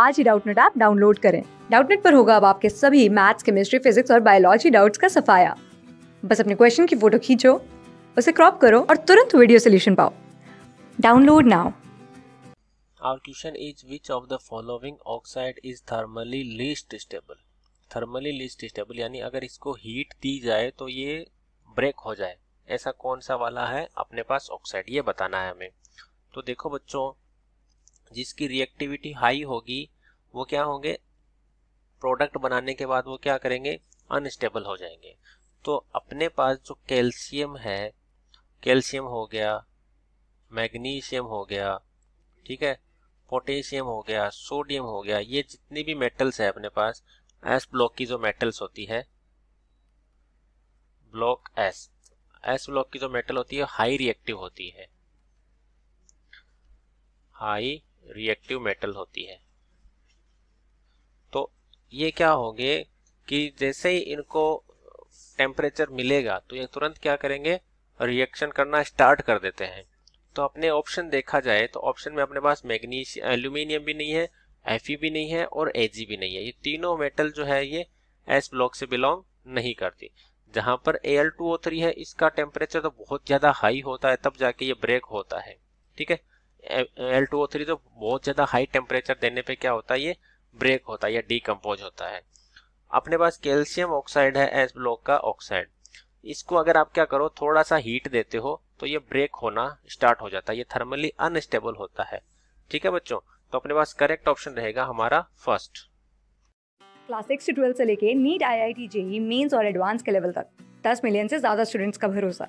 आज ही Doubtnut app download करें डाउटनेट पर होगा अब आपके सभी मैथ्स केमिस्ट्री फिजिक्स और बायोलॉजी डाउट्स का सफाया बस अपने क्वेश्चन की फोटो खींचो उसे क्रॉप करो और तुरंत वीडियो सोल्यूशन पाओ download now Our question is which of the following oxide is thermally least stable? Thermally least stable यानी अगर इसको हीट दी जाए तो ये ब्रेक हो जाए ऐसा कौन सा वाला है अपने पास ऑक्साइड ये बताना है हमें तो देखो बच्चों जिसकी रिएक्टिविटी हाई होगी वो क्या होंगे प्रोडक्ट बनाने के बाद वो क्या करेंगे अनस्टेबल हो जाएंगे तो अपने पास जो कैल्शियम है कैल्शियम हो गया मैग्नीशियम हो गया ठीक है पोटेशियम हो गया सोडियम हो गया ये जितनी भी मेटल्स है अपने पास एस ब्लॉक की जो मेटल्स होती है ब्लॉक एस एस ब्लॉक की जो मेटल होती है हाई रिएक्टिव होती है हाई रिएक्टिव मेटल होती है तो ये क्या होंगे कि जैसे ही इनको टेम्परेचर मिलेगा तो ये तुरंत क्या करेंगे रिएक्शन करना स्टार्ट कर देते हैं तो अपने ऑप्शन देखा जाए तो ऑप्शन में अपने पास मैग्नीश एल्यूमिनियम भी नहीं है एफ भी नहीं है और ए भी नहीं है ये तीनों मेटल जो है ये एस ब्लॉक से बिलोंग नहीं करती जहां पर A L two O three है इसका टेम्परेचर तो बहुत ज़्यादा हाई होता है तब जाके ये ब्रेक होता है ठीक है एल टू ओ थ्री तो बहुत ज़्यादा हाई टेम्परेचर देने पे क्या होता है ये ब्रेक होता है या डीकम्पोज होता है अपने पास कैल्शियम ऑक्साइड है एस ब्लॉक का ऑक्साइड इसको अगर आप क्या करो थोड़ा सा हीट देते हो तो ये ब्रेक होना स्टार्ट हो जाता है ये थर्मली अनस्टेबल होता है ठीक है बच्चों तो अपने पास करेक्ट ऑप्शन रहेगा हमारा फर्स्ट क्लास सिक्स से ट्वेल्थ से लेके NEET I I T JEE mains और एडवांस के लेवल तक दस मिलियन से ज्यादा स्टूडेंट्स का भरोसा